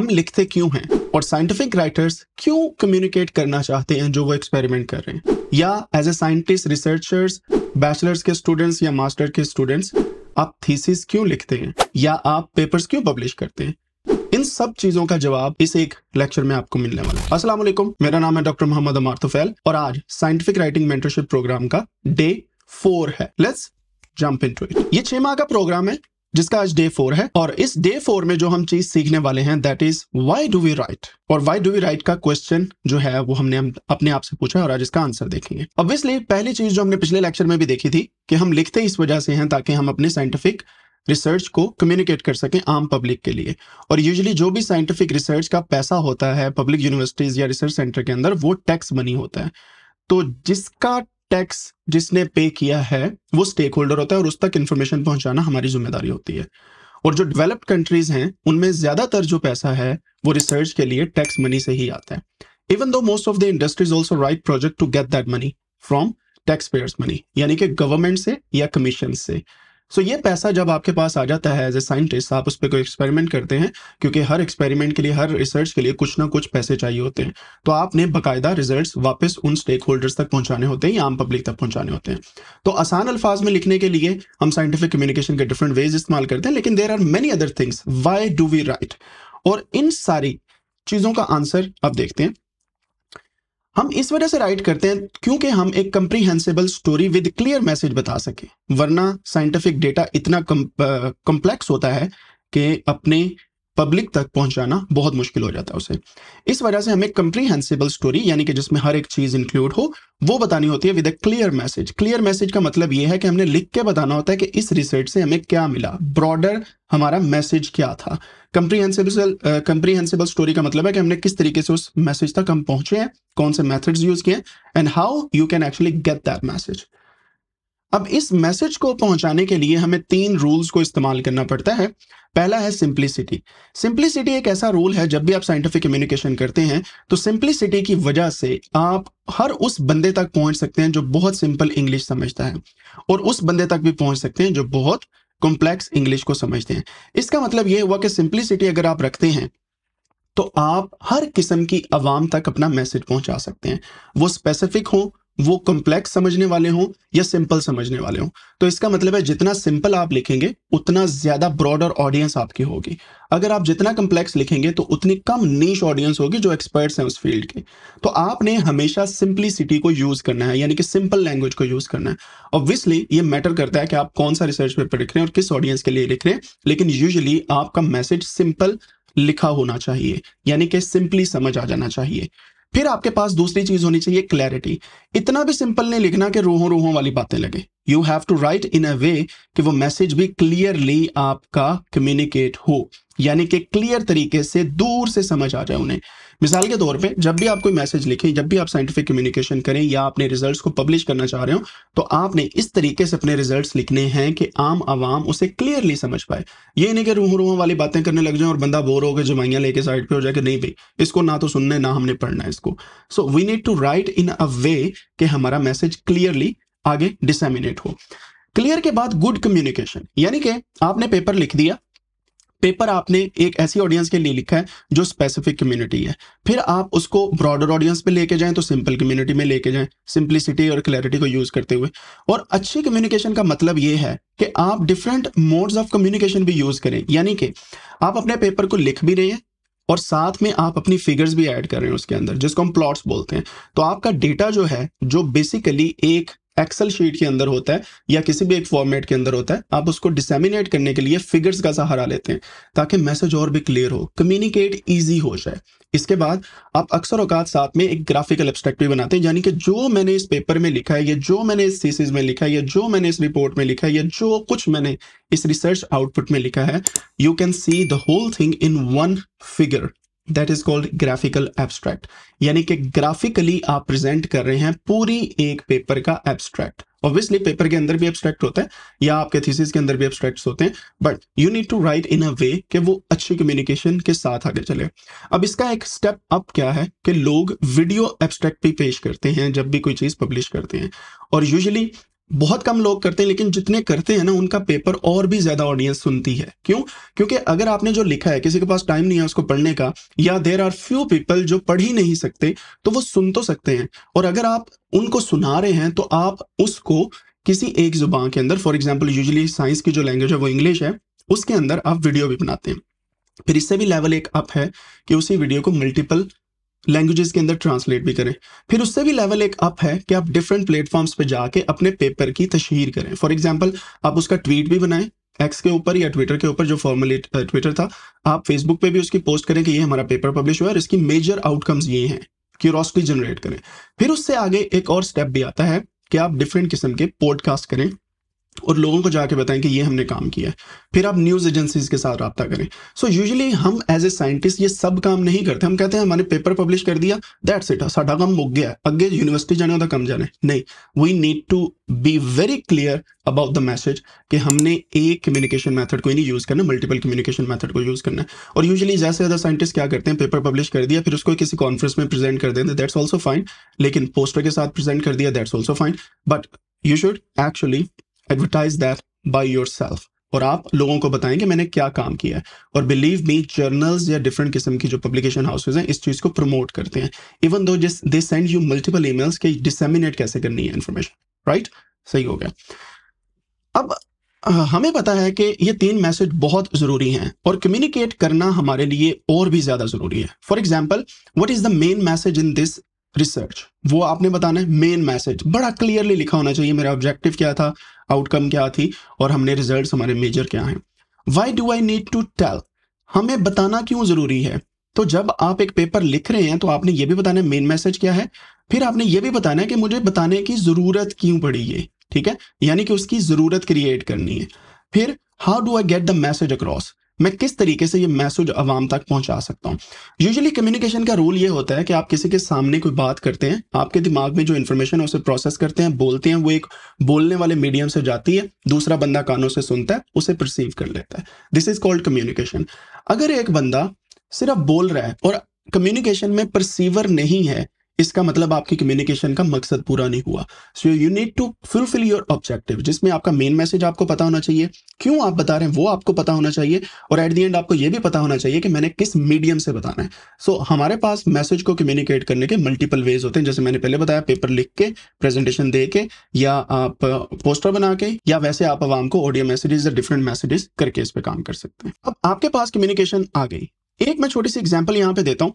हम लिखते क्यों हैं और साइंटिफिक राइटर्स क्यों कम्युनिकेट करना चाहते हैं जो वो एक्सपेरिमेंट कर रहे हैं या as a scientist researchers bachelors के स्टूडेंट्स या मास्टर के स्टूडेंट्स आप थीसिस क्यों लिखते हैं या आप पेपर्स क्यों पब्लिश करते हैं इन सब चीजों का जवाब इस एक लेक्चर में आपको मिलने वाला है अस्सलाम वालेकुम मेरा नाम है डॉक्टर मोहम्मद अमार तुफैल और आज साइंटिफिक राइटिंग मेंटरशिप प्रोग्राम का डे फोर है लेट्स जंप इनटू इट ये छह माह का प्रोग्राम है जिसका आज डे फोर है और इस डे फोर में जो हम चीज सीखने वाले हैं that is why do we write और व्हाई डू वी राइट का क्वेश्चन जो है वो हमने अपने आप से पूछा और आज इसका आंसर देखेंगे ऑब्वियसली पहली चीज जो हमने पिछले लेक्चर में भी देखी थी कि हम लिखते इस वजह से हैं ताकि हम अपने साइंटिफिक रिसर्च को कम्युनिकेट कर सकें आम पब्लिक के लिए और यूजुअली जो भी साइंटिफिक रिसर्च का पैसा होता है पब्लिक यूनिवर्सिटीज या रिसर्च सेंटर के अंदर वो टैक्स मनी होता है तो जिसका टैक्स जिसने पे किया है वो स्टेक होल्डर होता है और उस तक इन्फॉर्मेशन पहुंचाना हमारी जिम्मेदारी होती है और जो डेवलप्ड कंट्रीज हैं उनमें ज्यादातर जो पैसा है वो रिसर्च के लिए टैक्स मनी से ही आता है even though most of the industries also write project to get that money from tax payers money यानी कि गवर्नमेंट से या कमीशन से सो so, ये पैसा जब आपके पास आ जाता है एज ए साइंटिस्ट आप उस पर कोई एक्सपेरिमेंट करते हैं क्योंकि हर एक्सपेरिमेंट के लिए हर रिसर्च के लिए कुछ ना कुछ पैसे चाहिए होते हैं तो आपने बकायदा रिजल्ट वापस उन स्टेक होल्डर्स तक पहुंचाने होते हैं या आम पब्लिक तक पहुंचाने होते हैं तो आसान अल्फाज में लिखने के लिए हम साइंटिफिक कम्युनिकेशन के डिफरेंट वेज इस्तेमाल करते हैं लेकिन there are many other things why do we write और इन सारी चीज़ों का आंसर आप देखते हैं हम इस वजह से राइट करते हैं क्योंकि हम एक comprehensible story with clear message बता सके वरना साइंटिफिक डेटा इतना कॉम्प्लेक्स होता है कि अपने पब्लिक तक पहुंचाना बहुत मुश्किल हो जाता है उसे इस वजह से हमें कंप्रीहेंसिबल स्टोरी यानी कि जिसमें हर एक चीज इंक्लूड हो वो बतानी होती है with a clear message clear message का मतलब ये है कि हमने लिख के बताना होता है कि इस रिसर्च से हमें क्या मिला ब्रॉडर हमारा मैसेज क्या था कंप्रीहेंसिबल कंप्रीहेंसिबल स्टोरी का मतलब है कि हमने किस तरीके से उस मैसेज तक हम पहुंचे हैं कौन से मैथड्स यूज किए and how you can actually get that message अब इस मैसेज को पहुंचाने के लिए हमें तीन रूल्स को इस्तेमाल करना पड़ता है पहला है सिंप्लिसिटी सिंप्लिसिटी एक ऐसा रूल है जब भी आप साइंटिफिक कम्युनिकेशन करते हैं तो सिंप्लिसिटी की वजह से आप हर उस बंदे तक पहुंच सकते हैं जो बहुत सिंपल इंग्लिश समझता है और उस बंदे तक भी पहुंच सकते हैं जो बहुत कॉम्प्लेक्स इंग्लिश को समझते हैं इसका मतलब यह हुआ कि सिंप्लिसिटी अगर आप रखते हैं तो आप हर किस्म की आवाम तक अपना मैसेज पहुंचा सकते हैं वो स्पेसिफिक हो वो कॉम्प्लेक्स समझने वाले हों या सिंपल समझने वाले हों तो इसका मतलब है जितना सिंपल आप लिखेंगे उतना ज्यादा ब्रॉडर ऑडियंस आपकी होगी अगर आप जितना कॉम्प्लेक्स लिखेंगे तो उतनी कम नीच ऑडियंस होगी जो एक्सपर्ट्स हैं उस फील्ड के तो आपने हमेशा सिंपलिसिटी को यूज करना है यानी कि सिंपल लैंग्वेज को यूज करना है ऑब्वियसली ये मैटर करता है कि आप कौन सा रिसर्च पेपर लिख रहे हैं और किस ऑडियंस के लिए लिख रहे हैं लेकिन यूजली आपका मैसेज सिंपल लिखा होना चाहिए यानी कि सिंपली समझ आ जाना चाहिए फिर आपके पास दूसरी चीज होनी चाहिए क्लैरिटी इतना भी सिंपल नहीं लिखना कि रोहों रोहों वाली बातें लगे you have to write in a way कि वो मैसेज भी क्लियरली आपका कम्युनिकेट हो यानी कि क्लियर तरीके से दूर से समझ आ जाए उन्हें मिसाल के तौर पे जब भी आप कोई मैसेज लिखें जब भी आप साइंटिफिक कम्युनिकेशन करें या अपने रिजल्ट्स को पब्लिश करना चाह रहे हो तो आपने इस तरीके से अपने रिजल्ट्स लिखने हैं कि आम आवाम उसे क्लियरली समझ पाए ये नहीं कि रूह रूह वाली बातें करने लग जाए और बंदा बोर हो गया जमाइयाँ लेके साइड पर हो जाए कि नहीं भाई इसको ना तो सुनना है ना हमने पढ़ना है इसको so we need to write in a way कि हमारा मैसेज क्लियरली आगे डिसेमिनेट हो क्लियर के बाद गुड कम्युनिकेशन यानी कि आपने पेपर लिख दिया पेपर आपने एक ऐसी ऑडियंस के लिए लिखा है जो स्पेसिफिक कम्युनिटी है फिर आप उसको ब्रॉडर ऑडियंस पे लेके जाएं तो सिंपल कम्युनिटी में लेके जाएं सिंप्लिसिटी और क्लैरिटी को यूज करते हुए और अच्छी कम्युनिकेशन का मतलब ये है कि आप डिफरेंट मोड्स ऑफ कम्युनिकेशन भी यूज करें यानी कि आप अपने पेपर को लिख भी रहे हैं और साथ में आप अपनी फिगर्स भी ऐड कर रहे हैं उसके अंदर जिसको हम प्लॉट्स बोलते हैं तो आपका डेटा जो है जो बेसिकली एक एक्सेल शीट के अंदर होता है या किसी भी एक फॉर्मेट के अंदर होता है आप उसको डिसेमिनेट करने के लिए फिगर्स का सहारा लेते हैं ताकि मैसेज और भी क्लियर हो कम्युनिकेट ईजी हो जाए इसके बाद आप अक्सर औकात साथ में एक ग्राफिकल एब्सट्रैक्ट भी बनाते हैं यानी कि जो मैंने इस पेपर में लिखा है या जो मैंने इस थीसिस में लिखा है या जो मैंने इस रिपोर्ट में लिखा है या जो कुछ मैंने इस रिसर्च आउटपुट में लिखा है you can see the whole thing in one figure that is called graphical abstract यानी कि ग्राफिकली आप प्रेजेंट कर रहे हैं पूरी एक पेपर का एब्स्ट्रैक्ट ऑब्वियसली पेपर के अंदर भी एब्स्ट्रैक्ट होता है या आपके थीसिस के अंदर भी एब्स्ट्रैक्ट होते हैं but you need to write in a way कि वो अच्छी कम्युनिकेशन के साथ आगे चले अब इसका एक स्टेप अप क्या है कि लोग वीडियो एब्स्ट्रैक्ट भी पेश करते हैं जब भी कोई चीज़ पब्लिश करते हैं और यूजली बहुत कम लोग करते हैं लेकिन जितने करते हैं ना उनका पेपर और भी ज्यादा ऑडियंस सुनती है क्यों क्योंकि अगर आपने जो लिखा है किसी के पास टाइम नहीं है उसको पढ़ने का या देर आर फ्यू पीपल जो पढ़ ही नहीं सकते तो वो सुन तो सकते हैं और अगर आप उनको सुना रहे हैं तो आप उसको किसी एक जुबान के अंदर फॉर एग्जाम्पल यूजली साइंस की जो लैंग्वेज है वो इंग्लिश है उसके अंदर आप वीडियो भी बनाते हैं फिर इससे भी लेवल एक अप है कि उसी वीडियो को मल्टीपल लैंग्वेजेस के अंदर ट्रांसलेट भी करें फिर उससे भी लेवल एक अप है कि आप डिफरेंट प्लेटफॉर्म्स पे जाके अपने पेपर की तशहर करें फॉर एग्जांपल आप उसका ट्वीट भी बनाएं एक्स के ऊपर या ट्विटर के ऊपर जो फॉर्मुलेट ट्विटर था आप फेसबुक पे भी उसकी पोस्ट करें कि ये हमारा पेपर पब्लिश हुआ और इसकी मेजर आउटकम्स ये हैं क्यूरोसिटी जनरेट करें फिर उससे आगे एक और स्टेप भी आता है कि आप डिफरेंट किस्म के पॉडकास्ट करें और लोगों को जाके बताएं कि ये हमने काम किया है फिर आप न्यूज़ एजेंसीज के साथ रब्ता करें सो so यूजली हम एज ए साइंटिस्ट ये सब काम नहीं करते हम कहते हैं हमारे पेपर पब्लिश कर दिया दैट्स इट साडा काम मुक गया अगे यूनिवर्सिटी जाने होता कम जाने नहीं we need to be very clear about the message कि हमने एक कम्युनिकेशन मेथड को ही नहीं यूज़ करना मल्टीपल कम्युनिकेशन मेथड को यूज़ करना और यूजली ज़्यादा ज़्यादा साइंटिस्ट क्या करते हैं पेपर पब्लिश कर दिया फिर उसको किसी कॉन्फ्रेंस में प्रेजेंट कर देते दैट्स ऑल्सो फाइन लेकिन पोस्टर के साथ प्रेजेंट कर दिया that's also fine but you should actually advertise that yourself और आप लोगों को बताएं कि मैंने क्या काम किया है और बिलीव मी जर्नल्स या डिफरेंट किस्म की जो पब्लिकेशन हाउसेज हैं इस चीज़ को प्रमोट करते हैं इवन दो जिस they send you multiple mails की डिसेमिनेट कैसे करनी है इन्फॉर्मेशन राइट सही हो गया अब हमें पता है कि ये तीन मैसेज बहुत ज़रूरी हैं और कम्युनिकेट करना हमारे लिए और भी ज़्यादा ज़रूरी है for example what is the main message in this research वो आपने बताना है मेन मैसेज बड़ा क्लियरली लिखा होना चाहिए मेरा ऑब्जेक्टिव क्या था आउटकम क्या थी और हमने रिजल्ट हमारे मेजर क्या हैं why do I need to tell हमें बताना क्यों ज़रूरी है तो जब आप एक पेपर लिख रहे हैं तो आपने ये भी बताना है मेन मैसेज क्या है फिर आपने ये भी बताना है कि मुझे बताने की ज़रूरत क्यों पड़ी है ठीक है यानी कि उसकी ज़रूरत क्रिएट करनी है फिर how do I get the message across मैं किस तरीके से ये मैसेज आवाम तक पहुंचा सकता हूँ यूजली कम्युनिकेशन का रोल ये होता है कि आप किसी के सामने कोई बात करते हैं आपके दिमाग में जो इन्फॉर्मेशन है उसे प्रोसेस करते हैं बोलते हैं वो एक बोलने वाले मीडियम से जाती है दूसरा बंदा कानों से सुनता है उसे परसीव कर लेता है दिस इज कॉल्ड कम्युनिकेशन अगर एक बंदा सिर्फ बोल रहा है और कम्युनिकेशन में परसीवर नहीं है इसका मतलब आपकी कम्युनिकेशन का मकसद पूरा नहीं हुआ so you need to fulfil your objective जिसमें आपका मेन मैसेज आपको पता होना चाहिए क्यों आप बता रहे हैं वो आपको पता होना चाहिए और एट द एंड आपको ये भी पता होना चाहिए कि मैंने किस मीडियम से बताना है सो so, हमारे पास मैसेज को कम्युनिकेट करने के मल्टीपल वेज होते हैं जैसे मैंने पहले बताया पेपर लिख के प्रेजेंटेशन दे के या आप पोस्टर बना के या वैसे आप आवाम को ऑडियो मैसेजेस या डिफरेंट मैसेजेस करके इस पर काम कर सकते हैं अब आपके पास कम्युनिकेशन आ गई एक मैं छोटी सी एग्जाम्पल यहाँ पे देता हूँ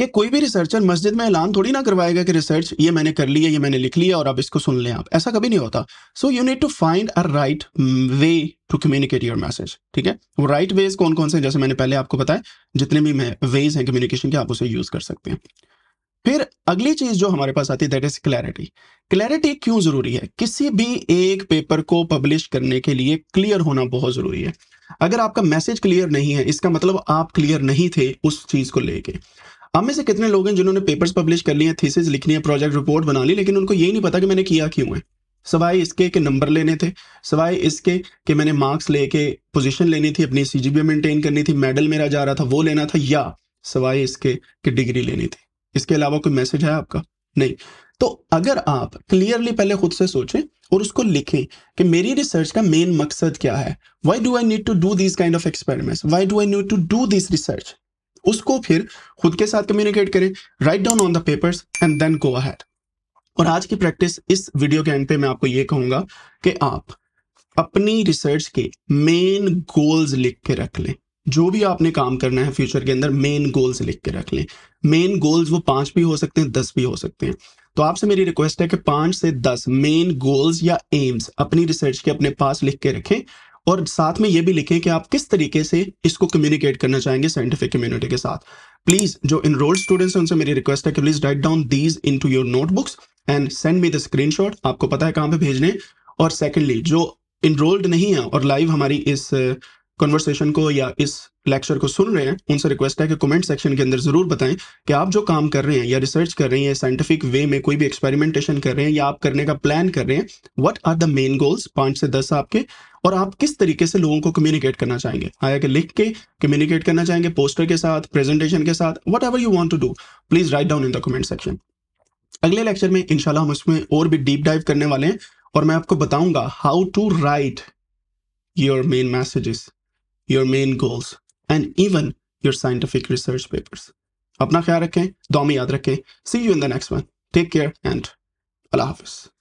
कि कोई भी रिसर्चर मस्जिद में ऐलान थोड़ी ना करवाएगा कि रिसर्च ये मैंने कर लिया ये मैंने लिख लिया और अब इसको सुन लें आप ऐसा कभी नहीं होता so you need to find a right way to communicate your message ठीक है वो राइट वेज कौन कौन से जैसे मैंने पहले आपको बताया जितने भी वेज हैं कम्युनिकेशन के आप उसे यूज कर सकते हैं फिर अगली चीज जो हमारे पास आती है दैट इज क्लैरिटी क्लैरिटी क्यों जरूरी है किसी भी एक पेपर को पब्लिश करने के लिए क्लियर होना बहुत जरूरी है अगर आपका मैसेज क्लियर नहीं है इसका मतलब आप क्लियर नहीं थे उस चीज को लेके हम में से कितने लोग हैं जिन्होंने पेपर्स पब्लिश कर लिए थीसिस लिखनी है प्रोजेक्ट रिपोर्ट बना ली लेकिन उनको ये नहीं पता कि मैंने किया क्यों है सवाए इसके कि नंबर लेने थे सवाए इसके कि मैंने मार्क्स लेके पोजीशन लेनी थी अपनी सी मेंटेन करनी थी मेडल मेरा जा रहा था वो लेना था या सवाए इसके कि डिग्री लेनी थी इसके अलावा कोई मैसेज है आपका नहीं तो अगर आप क्लियरली पहले खुद से सोचें और उसको लिखें कि मेरी रिसर्च का मेन मकसद क्या है why do I need to do this kind of experiments why do I need to do this research उसको फिर खुद के साथ कम्युनिकेट करें write down on the paper and then go ahead और आज की प्रैक्टिस इस वीडियो के एंड पे मैं आपको ये कहूंगा कि आप अपनी रिसर्च के मेन गोल्स लिख के रख लें जो भी आपने काम करना है फ्यूचर के अंदर मेन गोल्स लिख के रख लें मेन गोल्स वो पांच भी हो सकते हैं दस भी हो सकते हैं तो आपसे मेरी रिक्वेस्ट है कि पांच से दस मेन गोल्स या एम्स अपनी रिसर्च के अपने पास लिख के रखें और साथ में ये भी लिखें कि आप किस तरीके से इसको कम्युनिकेट करना चाहेंगे साइंटिफिक कम्युनिटी के साथ प्लीज जो इनरोल्ड स्टूडेंट्स हैं उनसे मेरी रिक्वेस्ट है कि please write down these into your notebooks and send me the screenshot आपको पता है कहाँ पे भेजने और सेकेंडली जो इनरोल्ड नहीं है और लाइव हमारी इस कन्वर्सेशन uh, को या इस लेक्चर को सुन रहे हैं उनसे रिक्वेस्ट है कि कमेंट सेक्शन के अंदर ज़रूर बताएं कि आप जो काम कर रहे हैं या रिसर्च कर रहे हैं साइंटिफिक वे में कोई भी एक्सपेरिमेंटेशन कर रहे हैं या आप करने का प्लान कर रहे हैं what are the main goals पांच से दस आपके और आप किस तरीके से लोगों को कम्युनिकेट करना चाहेंगे आया कि लिख के कम्युनिकेट करना चाहेंगे पोस्टर के साथ प्रेजेंटेशन के साथ whatever you want to do please write down in the comment section अगले लेक्चर में इनशाला हम उसमें और भी डीप डाइव करने वाले हैं और मैं आपको बताऊंगा how to write your main messages your main goals and even your scientific research papers अपना ख्याल रखें में याद रखें see you in the next one take care and Allah हाफिज़